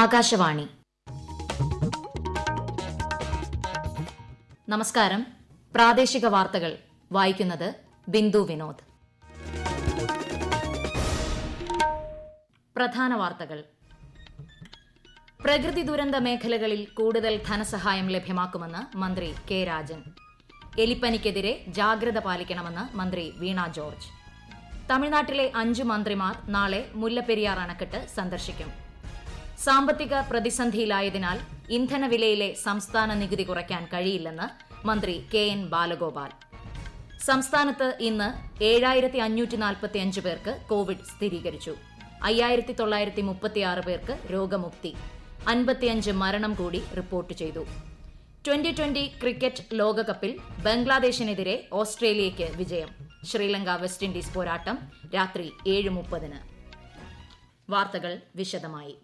ആകാശവാണി നമസ്കാരം പ്രാദേശിക വാർത്തകൾ വായിക്കുന്നത് ബിന്ദു വിനോദ് പ്രധാന വാർത്തകൾ പ്രകൃതി ദുരന്ത മേഖലകളിൽ കൂടുതൽ ധനസഹായം ലഭ്യമാക്കുമെന്ന് മന്ത്രി കെ രാജൻ എലിപ്പനിക്കെതിരെ ജാഗ്രത പാലിക്കണമെന്ന് മന്ത്രി വീണ ജോർജ് തമിഴ്നാട്ടിലെ അഞ്ചു മന്ത്രിമാർ നാളെ മുല്ലപ്പെരിയാർ അണക്കെട്ട് സന്ദർശിക്കും സാമ്പത്തിക പ്രതിസന്ധിയിലായതിനാൽ ഇന്ധനവിലയിലെ സംസ്ഥാന നികുതി കുറയ്ക്കാൻ കഴിയില്ലെന്ന് മന്ത്രി കെ എൻ ബാലഗോപാൽ സംസ്ഥാനത്ത് ഇന്ന് ഏഴായിരത്തി അഞ്ഞൂറ്റി നാൽപ്പത്തി അഞ്ച് പേർക്ക് കോവിഡ് സ്ഥിരീകരിച്ചു അയ്യായിരത്തി തൊള്ളായിരത്തി മുപ്പത്തിയാറ് പേർക്ക് രോഗമുക്തി അൻപത്തിയഞ്ച് മരണം കൂടി റിപ്പോർട്ട് ചെയ്തു ട്വന്റി ട്വന്റി ക്രിക്കറ്റ് ലോകകപ്പിൽ ബംഗ്ലാദേശിനെതിരെ ഓസ്ട്രേലിയയ്ക്ക് വിജയം ശ്രീലങ്ക വെസ്റ്റ് ഇൻഡീസ് പോരാട്ടം രാത്രി ഏഴ് മുപ്പതിന് വാർത്തകൾ വിശദമായി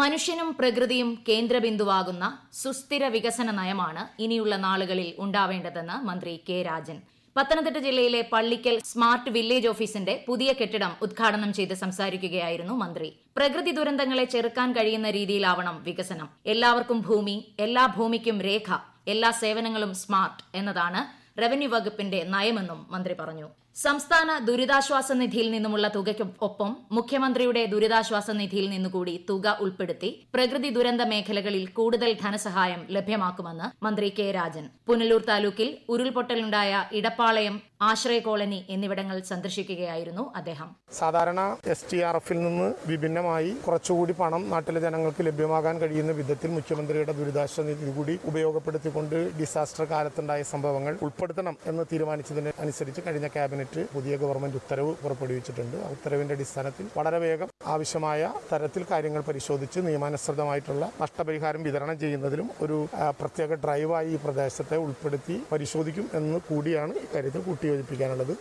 മനുഷ്യനും പ്രകൃതിയും കേന്ദ്രബിന്ദുവാകുന്ന സുസ്ഥിര വികസന നയമാണ് ഇനിയുള്ള നാളുകളിൽ ഉണ്ടാവേണ്ടതെന്ന് മന്ത്രി കെ രാജൻ പത്തനംതിട്ട ജില്ലയിലെ പള്ളിക്കൽ സ്മാർട്ട് വില്ലേജ് ഓഫീസിന്റെ പുതിയ കെട്ടിടം ഉദ്ഘാടനം ചെയ്ത് സംസാരിക്കുകയായിരുന്നു മന്ത്രി പ്രകൃതി ദുരന്തങ്ങളെ ചെറുക്കാൻ കഴിയുന്ന രീതിയിലാവണം വികസനം എല്ലാവർക്കും ഭൂമി എല്ലാ ഭൂമിക്കും രേഖ എല്ലാ സേവനങ്ങളും സ്മാർട്ട് എന്നതാണ് റവന്യൂ വകുപ്പിന്റെ നയമെന്നും മന്ത്രി പറഞ്ഞു സംസ്ഥാന ദുരിതാശ്വാസ നിധിയിൽ നിന്നുമുള്ള തുകയ്ക്കൊപ്പം മുഖ്യമന്ത്രിയുടെ ദുരിതാശ്വാസ നിധിയിൽ നിന്നുകൂടി തുക ഉൾപ്പെടുത്തി പ്രകൃതി ദുരന്ത മേഖലകളിൽ കൂടുതൽ ധനസഹായം ലഭ്യമാക്കുമെന്ന് മന്ത്രി കെ രാജൻ പുനലൂർ താലൂക്കിൽ ഉരുൾപൊട്ടലുണ്ടായ ഇടപ്പാളയം ആശ്രയ കോളനി എന്നിവിടങ്ങൾ സന്ദർശിക്കുകയായിരുന്നു അദ്ദേഹം സാധാരണ എസ് ടി ആർ എഫിൽ നിന്ന് വിഭിന്നമായി കുറച്ചുകൂടി പണം നാട്ടിലെ ജനങ്ങൾക്ക് ലഭ്യമാകാൻ കഴിയുന്ന വിധത്തിൽ മുഖ്യമന്ത്രിയുടെ ദുരിതാശ്വാസ നിധി കൂടി ഉപയോഗപ്പെടുത്തിക്കൊണ്ട് ഡിസാസ്റ്റർ കാലത്തുണ്ടായ സംഭവങ്ങൾ ഉൾപ്പെടുത്തണം എന്ന് തീരുമാനിച്ചതിന് അനുസരിച്ച് കഴിഞ്ഞ ക്യാബിനറ്റ് ആയിട്ട് പുതിയ ഗവൺമെന്റ് ഉത്തരവ് പുറപ്പെടുവിച്ചിട്ടുണ്ട് ആ അടിസ്ഥാനത്തിൽ വളരെ വേഗം ആവശ്യമായ തരത്തിൽ കാര്യങ്ങൾ പരിശോധിച്ച് നിയമാനുസൃതമായിട്ടുള്ള നഷ്ടപരിഹാരം വിതരണം ചെയ്യുന്നതിലും ഒരു പ്രത്യേക ഡ്രൈവായി ഈ പ്രദേശത്തെ ഉൾപ്പെടുത്തി പരിശോധിക്കും എന്ന് കൂടിയാണ് ഇക്കാര്യത്തിൽ കൂട്ടിയോജിപ്പിക്കാനുള്ളത്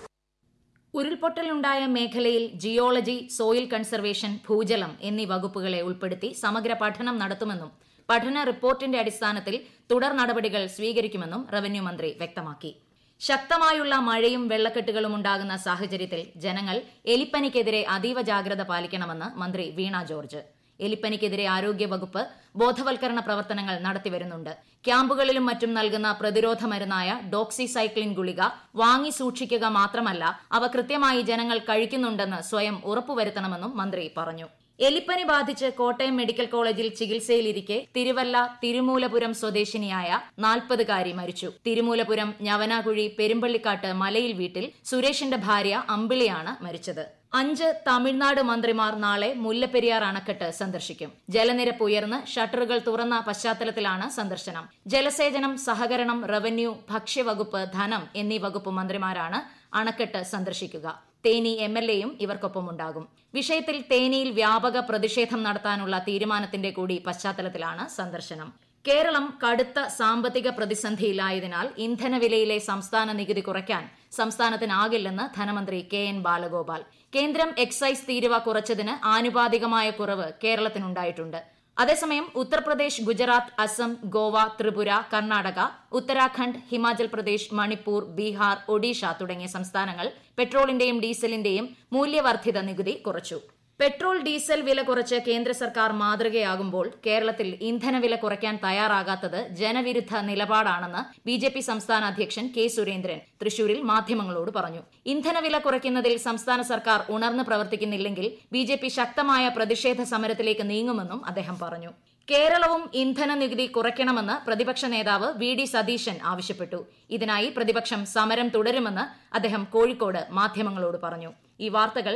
ഉരുൾപൊട്ടലുണ്ടായ മേഖലയിൽ ജിയോളജി സോയിൽ കൺസർവേഷൻ ഭൂജലം എന്നീ വകുപ്പുകളെ ഉൾപ്പെടുത്തി സമഗ്ര പഠനം നടത്തുമെന്നും പഠന റിപ്പോർട്ടിന്റെ അടിസ്ഥാനത്തിൽ തുടർ നടപടികൾ സ്വീകരിക്കുമെന്നും റവന്യൂ മന്ത്രി വ്യക്തമാക്കി ശക്തമായുള്ള മഴയും വെള്ളക്കെട്ടുകളും ഉണ്ടാകുന്ന സാഹചര്യത്തിൽ ജനങ്ങൾ എലിപ്പനിക്കെതിരെ അതീവ ജാഗ്രത പാലിക്കണമെന്ന് മന്ത്രി വീണ ജോർജ് എലിപ്പനിക്കെതിരെ ആരോഗ്യവകുപ്പ് ബോധവൽക്കരണ പ്രവർത്തനങ്ങൾ നടത്തിവരുന്നുണ്ട് ക്യാമ്പുകളിലും മറ്റും നൽകുന്ന പ്രതിരോധ മരുന്നായ ഡോക്സിസൈക്ലിൻ ഗുളിക വാങ്ങി സൂക്ഷിക്കുക മാത്രമല്ല അവ കൃത്യമായി ജനങ്ങൾ കഴിക്കുന്നുണ്ടെന്ന് സ്വയം ഉറപ്പുവരുത്തണമെന്നും മന്ത്രി പറഞ്ഞു എലിപ്പനി ബാധിച്ച് കോട്ടയം മെഡിക്കൽ കോളേജിൽ ചികിത്സയിലിരിക്കെ തിരുവല്ല തിരുമൂലപുരം സ്വദേശിനിയായ നാൽപ്പതുകാരി മരിച്ചു തിരുമൂലപുരം ഞവനാകുഴി പെരുമ്പള്ളിക്കാട്ട് മലയിൽ വീട്ടിൽ സുരേഷിന്റെ ഭാര്യ അമ്പിളിയാണ് മരിച്ചത് അഞ്ച് തമിഴ്നാട് മന്ത്രിമാർ നാളെ മുല്ലപ്പെരിയാർ അണക്കെട്ട് സന്ദർശിക്കും ജലനിരപ്പ് ഉയർന്ന് ഷട്ടറുകൾ തുറന്ന പശ്ചാത്തലത്തിലാണ് സന്ദർശനം ജലസേചനം സഹകരണം റവന്യൂ ഭക്ഷ്യവകുപ്പ് ധനം എന്നീ വകുപ്പ് മന്ത്രിമാരാണ് അണക്കെട്ട് സന്ദർശിക്കുക തേനി എം എൽ എയും ഇവർക്കൊപ്പമുണ്ടാകും വിഷയത്തിൽ തേനിയിൽ വ്യാപക പ്രതിഷേധം നടത്താനുള്ള തീരുമാനത്തിന്റെ കൂടി പശ്ചാത്തലത്തിലാണ് സന്ദർശനം കേരളം കടുത്ത സാമ്പത്തിക പ്രതിസന്ധിയിലായതിനാൽ ഇന്ധനവിലയിലെ സംസ്ഥാന നികുതി കുറയ്ക്കാൻ സംസ്ഥാനത്തിനാകില്ലെന്ന് ധനമന്ത്രി കെ എൻ ബാലഗോപാൽ കേന്ദ്രം എക്സൈസ് തീരുവ കുറച്ചതിന് ആനുപാതികമായ കുറവ് കേരളത്തിനുണ്ടായിട്ടുണ്ട് അതേസമയം ഉത്തർപ്രദേശ് ഗുജറാത്ത് അസം ഗോവ ത്രിപുര കർണാടക ഉത്തരാഖണ്ഡ് ഹിമാചൽ പ്രദേശ് മണിപ്പൂർ ബീഹാർ ഒഡീഷ തുടങ്ങിയ സംസ്ഥാനങ്ങൾ പെട്രോളിന്റെയും ഡീസലിന്റെയും മൂല്യവർദ്ധിത നികുതി കുറച്ചു പെട്രോൾ ഡീസൽ വില കുറച്ച് കേന്ദ്ര സർക്കാർ മാതൃകയാകുമ്പോൾ കേരളത്തിൽ ഇന്ധനവില കുറയ്ക്കാൻ തയ്യാറാകാത്തത് ജനവിരുദ്ധ നിലപാടാണെന്ന് ബി ജെ പി സംസ്ഥാന അധ്യക്ഷൻ കെ സുരേന്ദ്രൻ തൃശൂരിൽ മാധ്യമങ്ങളോട് പറഞ്ഞു ഇന്ധനവില കുറയ്ക്കുന്നതിൽ സംസ്ഥാന സർക്കാർ ഉണർന്ന് പ്രവർത്തിക്കുന്നില്ലെങ്കിൽ ബി ജെ പി ശക്തമായ പ്രതിഷേധ സമരത്തിലേക്ക് നീങ്ങുമെന്നും അദ്ദേഹം പറഞ്ഞു കേരളവും ഇന്ധന നികുതി കുറയ്ക്കണമെന്ന് പ്രതിപക്ഷ നേതാവ് വി ഡി സതീശൻ ആവശ്യപ്പെട്ടു ഇതിനായി പ്രതിപക്ഷം സമരം തുടരുമെന്ന് അദ്ദേഹം കോഴിക്കോട് മാധ്യമങ്ങളോട് പറഞ്ഞു ഈ വാർത്തകൾ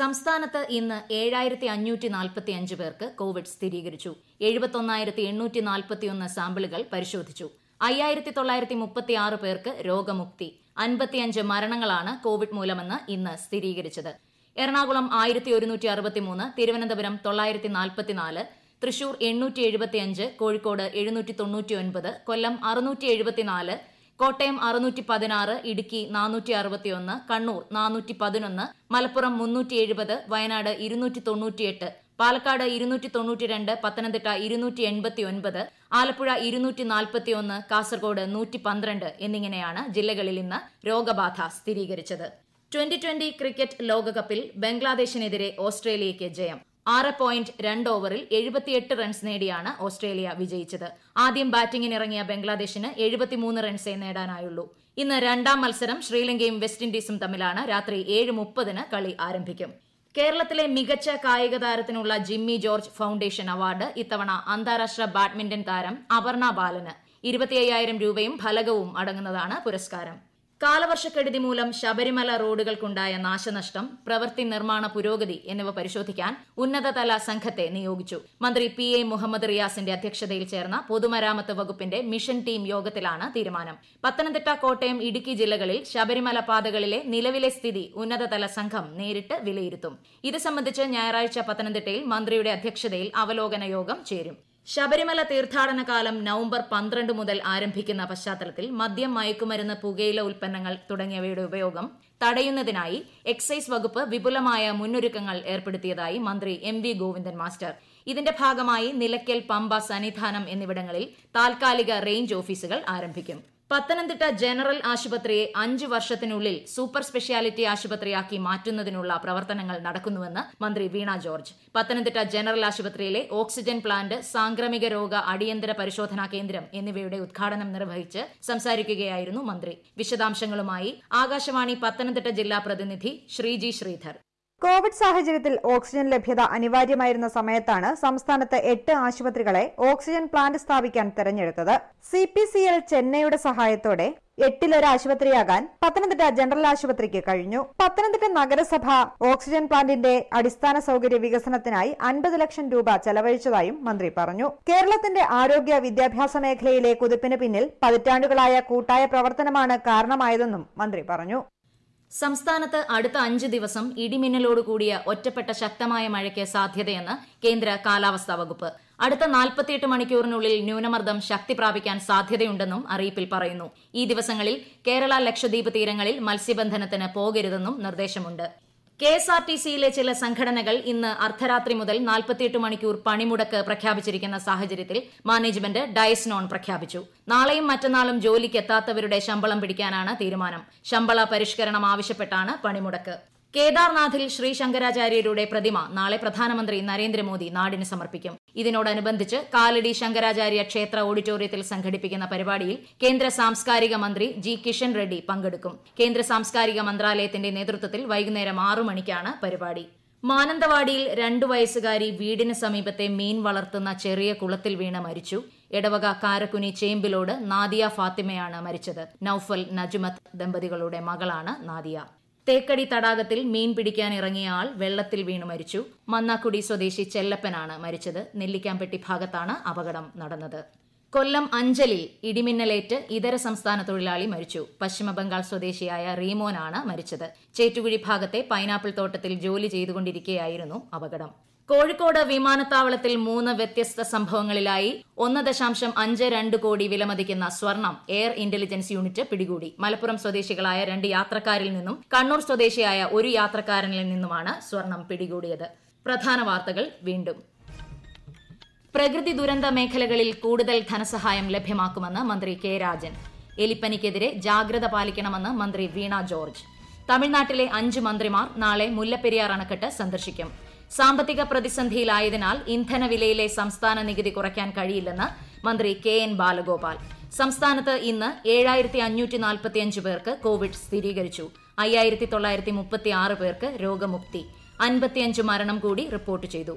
സംസ്ഥാനത്ത് ഇന്ന് ഏഴായിരത്തി അഞ്ഞൂറ്റി നാൽപ്പത്തി അഞ്ച് പേർക്ക് കോവിഡ് സ്ഥിരീകരിച്ചു എഴുപത്തൊന്നായിരത്തി എണ്ണൂറ്റി നാൽപ്പത്തിയൊന്ന് സാമ്പിളുകൾ പരിശോധിച്ചു അയ്യായിരത്തി തൊള്ളായിരത്തി മുപ്പത്തി ആറ് പേർക്ക് രോഗമുക്തി അൻപത്തിയഞ്ച് മരണങ്ങളാണ് കോവിഡ് മൂലമെന്ന് ഇന്ന് സ്ഥിരീകരിച്ചത് എറണാകുളം ആയിരത്തി ഒരുന്നൂറ്റി അറുപത്തിമൂന്ന് തിരുവനന്തപുരം തൊള്ളായിരത്തി നാൽപ്പത്തിനാല് തൃശൂർ എണ്ണൂറ്റി എഴുപത്തിയഞ്ച് കോഴിക്കോട് എഴുന്നൂറ്റി തൊണ്ണൂറ്റി ഒൻപത് കൊല്ലം അറുന്നൂറ്റി എഴുപത്തിനാല് കോട്ടയം അറുന്നൂറ്റി പതിനാറ് ഇടുക്കി നാനൂറ്റി അറുപത്തിയൊന്ന് കണ്ണൂർ നാനൂറ്റി പതിനൊന്ന് മലപ്പുറം മുന്നൂറ്റി എഴുപത് വയനാട് ഇരുന്നൂറ്റി തൊണ്ണൂറ്റിയെട്ട് പാലക്കാട് ഇരുന്നൂറ്റി തൊണ്ണൂറ്റി രണ്ട് പത്തനംതിട്ട ഇരുന്നൂറ്റി എൺപത്തി ഒൻപത് ആലപ്പുഴ ഇരുന്നൂറ്റി നാൽപ്പത്തിയൊന്ന് കാസർഗോഡ് നൂറ്റി പന്ത്രണ്ട് എന്നിങ്ങനെയാണ് ജില്ലകളിൽ ഇന്ന് രോഗബാധ സ്ഥിരീകരിച്ചത് ട്വന്റി ട്വന്റി ക്രിക്കറ്റ് ലോകകപ്പിൽ ബംഗ്ലാദേശിനെതിരെ ഓസ്ട്രേലിയയ്ക്ക് ജയം ആറ് പോയിന്റ് രണ്ട് ഓവറിൽ എഴുപത്തിയെട്ട് റൺസ് നേടിയാണ് ഓസ്ട്രേലിയ വിജയിച്ചത് ആദ്യം ബാറ്റിംഗിനിറങ്ങിയ ബംഗ്ലാദേശിന് എഴുപത്തിമൂന്ന് റൺസേ നേടാനായുള്ളൂ ഇന്ന് രണ്ടാം മത്സരം ശ്രീലങ്കയും വെസ്റ്റ് ഇൻഡീസും തമ്മിലാണ് രാത്രി ഏഴ് മുപ്പതിന് കളി ആരംഭിക്കും കേരളത്തിലെ മികച്ച കായിക താരത്തിനുള്ള ജിമ്മി ജോർജ് ഫൗണ്ടേഷൻ അവാർഡ് ഇത്തവണ അന്താരാഷ്ട്ര ബാഡ്മിന്റൺ താരം അപർണ ബാലന് ഇരുപത്തി രൂപയും ഫലകവും അടങ്ങുന്നതാണ് പുരസ്കാരം കാലവർഷക്കെടുതി മൂലം ശബരിമല റോഡുകൾക്കുണ്ടായ നാശനഷ്ടം പ്രവൃത്തി നിർമ്മാണ പുരോഗതി എന്നിവ പരിശോധിക്കാൻ ഉന്നതതല സംഘത്തെ നിയോഗിച്ചു മന്ത്രി പി എ മുഹമ്മദ് റിയാസിന്റെ അധ്യക്ഷതയിൽ ചേർന്ന പൊതുമരാമത്ത് വകുപ്പിന്റെ മിഷൻ ടീം യോഗത്തിലാണ് തീരുമാനം പത്തനംതിട്ട കോട്ടയം ഇടുക്കി ജില്ലകളിൽ ശബരിമല പാതകളിലെ നിലവിലെ സ്ഥിതി ഉന്നതതല സംഘം നേരിട്ട് വിലയിരുത്തും ഇത് സംബന്ധിച്ച് ഞായറാഴ്ച പത്തനംതിട്ടയിൽ മന്ത്രിയുടെ അധ്യക്ഷതയിൽ അവലോകന യോഗം ചേരും ശബരിമല തീർത്ഥാടന കാലം നവംബർ പന്ത്രണ്ട് മുതൽ ആരംഭിക്കുന്ന പശ്ചാത്തലത്തിൽ മദ്യം മയക്കുമരുന്ന് പുകയില ഉൽപ്പന്നങ്ങൾ തുടങ്ങിയവയുടെ ഉപയോഗം തടയുന്നതിനായി എക്സൈസ് വകുപ്പ് വിപുലമായ മുന്നൊരുക്കങ്ങൾ ഏർപ്പെടുത്തിയതായി മന്ത്രി എം വി ഗോവിന്ദൻ മാസ്റ്റർ ഇതിന്റെ ഭാഗമായി നിലയ്ക്കൽ പമ്പ സന്നിധാനം എന്നിവിടങ്ങളിൽ താൽക്കാലിക റേഞ്ച് ഓഫീസുകൾ ആരംഭിക്കും പത്തനംതിട്ട ജനറൽ ആശുപത്രിയെ അഞ്ച് വർഷത്തിനുള്ളിൽ സൂപ്പർ സ്പെഷ്യാലിറ്റി ആശുപത്രിയാക്കി മാറ്റുന്നതിനുള്ള പ്രവർത്തനങ്ങൾ നടക്കുന്നുവെന്ന് മന്ത്രി വീണ ജോർജ് പത്തനംതിട്ട ജനറൽ ആശുപത്രിയിലെ ഓക്സിജൻ പ്ലാന്റ് സാംക്രമിക രോഗ അടിയന്തര പരിശോധനാ കേന്ദ്രം എന്നിവയുടെ ഉദ്ഘാടനം നിർവഹിച്ച് സംസാരിക്കുകയായിരുന്നു മന്ത്രി വിശദാംശങ്ങളുമായി ആകാശവാണി പത്തനംതിട്ട ജില്ലാ പ്രതിനിധി ശ്രീജി ശ്രീധർ കോവിഡ് സാഹചര്യത്തിൽ ഓക്സിജൻ ലഭ്യത അനിവാര്യമായിരുന്ന സമയത്താണ് സംസ്ഥാനത്ത് എട്ട് ആശുപത്രികളെ ഓക്സിജൻ പ്ലാന്റ് സ്ഥാപിക്കാൻ തെരഞ്ഞെടുത്തത് സി പി സി എൽ ചെന്നൈയുടെ സഹായത്തോടെ എട്ടിലൊരാശുപത്രിയാകാൻ പത്തനംതിട്ട ജനറൽ ആശുപത്രിക്ക് കഴിഞ്ഞു പത്തനംതിട്ട നഗരസഭ ഓക്സിജൻ പ്ലാന്റിന്റെ അടിസ്ഥാന സൗകര്യ വികസനത്തിനായി അൻപത് ലക്ഷം രൂപ ചെലവഴിച്ചതായും മന്ത്രി പറഞ്ഞു കേരളത്തിന്റെ ആരോഗ്യ വിദ്യാഭ്യാസ മേഖലയിലെ കുതിപ്പിന് പിന്നിൽ പതിറ്റാണ്ടുകളായ കൂട്ടായ പ്രവർത്തനമാണ് കാരണമായതെന്നും മന്ത്രി പറഞ്ഞു സംസ്ഥാനത്ത് അടുത്ത അഞ്ച് ദിവസം ഇടിമിന്നലോടുകൂടിയ ഒറ്റപ്പെട്ട ശക്തമായ മഴയ്ക്ക് സാധ്യതയെന്ന് കേന്ദ്ര കാലാവസ്ഥാ വകുപ്പ് അടുത്ത നാൽപ്പത്തിയെട്ട് മണിക്കൂറിനുള്ളിൽ ന്യൂനമർദ്ദം ശക്തി പ്രാപിക്കാൻ സാധ്യതയുണ്ടെന്നും അറിയിപ്പിൽ പറയുന്നു ഈ ദിവസങ്ങളിൽ കേരള ലക്ഷദ്വീപ് തീരങ്ങളിൽ മത്സ്യബന്ധനത്തിന് പോകരുതെന്നും നിർദ്ദേശമുണ്ട് കെഎസ്ആർടിസിയിലെ ചില സംഘടനകൾ ഇന്ന് അർദ്ധരാത്രി മുതൽ നാൽപ്പത്തിയെട്ട് മണിക്കൂർ പണിമുടക്ക് പ്രഖ്യാപിച്ചിരിക്കുന്ന സാഹചര്യത്തിൽ മാനേജ്മെന്റ് ഡയസ് നോൺ പ്രഖ്യാപിച്ചു നാളെയും മറ്റന്നാളും ജോലിക്കെത്താത്തവരുടെ ശമ്പളം പിടിക്കാനാണ് തീരുമാനം ശമ്പള പരിഷ്കരണം ആവശ്യപ്പെട്ടാണ് പണിമുടക്ക് കേദാർനാഥിൽ ശ്രീ ശങ്കരാചാര്യരുടെ പ്രതിമ നാളെ പ്രധാനമന്ത്രി നരേന്ദ്രമോദി നാടിന് സമർപ്പിക്കും ഇതിനോടനുബന്ധിച്ച് കാലടി ശങ്കരാചാര്യ ക്ഷേത്ര ഓഡിറ്റോറിയത്തിൽ സംഘടിപ്പിക്കുന്ന പരിപാടിയിൽ കേന്ദ്ര സാംസ്കാരിക മന്ത്രി ജി കിഷൻ റെഡ്ഡി പങ്കെടുക്കും കേന്ദ്ര സാംസ്കാരിക മന്ത്രാലയത്തിന്റെ നേതൃത്വത്തിൽ വൈകുന്നേരം ആറു മണിക്കാണ് പരിപാടി മാനന്തവാടിയിൽ രണ്ടു വയസ്സുകാരി വീടിന് സമീപത്തെ മീൻ വളർത്തുന്ന ചെറിയ കുളത്തിൽ വീണ് മരിച്ചു എടവക കാരക്കുനി ചേമ്പിലോട് നാദിയ ഫാത്തിമയാണ് മരിച്ചത് നൌഫൽ നജുമത്ത് ദമ്പതികളുടെ മകളാണ് നാദിയ തേക്കടി തടാകത്തിൽ മീൻ പിടിക്കാൻ ഇറങ്ങിയ ആൾ വെള്ളത്തിൽ വീണു മരിച്ചു മന്നാക്കുടി സ്വദേശി ചെല്ലപ്പനാണ് മരിച്ചത് നെല്ലിക്കാമ്പെട്ടി ഭാഗത്താണ് അപകടം നടന്നത് കൊല്ലം അഞ്ചലിൽ ഇടിമിന്നലേറ്റ് ഇതര സംസ്ഥാന തൊഴിലാളി മരിച്ചു പശ്ചിമബംഗാൾ സ്വദേശിയായ റീമോനാണ് മരിച്ചത് ചേറ്റുകുഴി ഭാഗത്തെ പൈനാപ്പിൾ തോട്ടത്തിൽ ജോലി ചെയ്തുകൊണ്ടിരിക്കെയായിരുന്നു അപകടം കോഴിക്കോട് വിമാനത്താവളത്തിൽ മൂന്ന് വ്യത്യസ്ത സംഭവങ്ങളിലായി ഒന്ന് ദശാംശം അഞ്ച് രണ്ട് കോടി വിലമതിക്കുന്ന സ്വർണം എയർ ഇന്റലിജൻസ് യൂണിറ്റ് പിടികൂടി മലപ്പുറം സ്വദേശികളായ രണ്ട് യാത്രക്കാരിൽ നിന്നും കണ്ണൂർ സ്വദേശിയായ ഒരു യാത്രക്കാരനിൽ നിന്നുമാണ് സ്വർണം പിടികൂടിയത് പ്രധാന വാർത്തകൾ വീണ്ടും പ്രകൃതി ദുരന്ത മേഖലകളിൽ കൂടുതൽ ധനസഹായം ലഭ്യമാക്കുമെന്ന് മന്ത്രി കെ രാജൻ എലിപ്പനിക്കെതിരെ ജാഗ്രത പാലിക്കണമെന്ന് മന്ത്രി വീണ ജോർജ് തമിഴ്നാട്ടിലെ അഞ്ച് മന്ത്രിമാർ നാളെ മുല്ലപ്പെരിയാർ അണക്കെട്ട് സന്ദർശിക്കും സാമ്പത്തിക പ്രതിസന്ധിയിലായതിനാൽ വിലയിലെ സംസ്ഥാന നികുതി കുറയ്ക്കാൻ കഴിയില്ലെന്ന് മന്ത്രി കെ എൻ ബാലഗോപാൽ സംസ്ഥാനത്ത് ഇന്ന് ഏഴായിരത്തി പേർക്ക് കോവിഡ് സ്ഥിരീകരിച്ചു അയ്യായിരത്തി തൊള്ളായിരത്തി ആറ് പേർക്ക് രോഗമുക്തി അൻപത്തിയഞ്ച് മരണം കൂടി റിപ്പോർട്ട് ചെയ്തു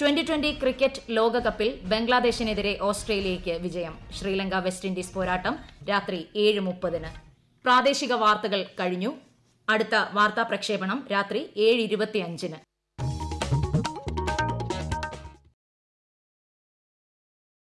ട്വന്റി ട്വന്റി ക്രിക്കറ്റ് ലോകകപ്പിൽ ബംഗ്ലാദേശിനെതിരെ ഓസ്ട്രേലിയയ്ക്ക് വിജയം ശ്രീലങ്ക വെസ്റ്റ് ഇൻഡീസ് പോരാട്ടം രാത്രി ഏഴ് മുപ്പതിന് പ്രാദേശിക വാർത്തകൾ കഴിഞ്ഞു അടുത്ത വാർത്താ പ്രക്ഷേപണം രാത്രി ഏഴ് ഇരുപത്തിയഞ്ചിന്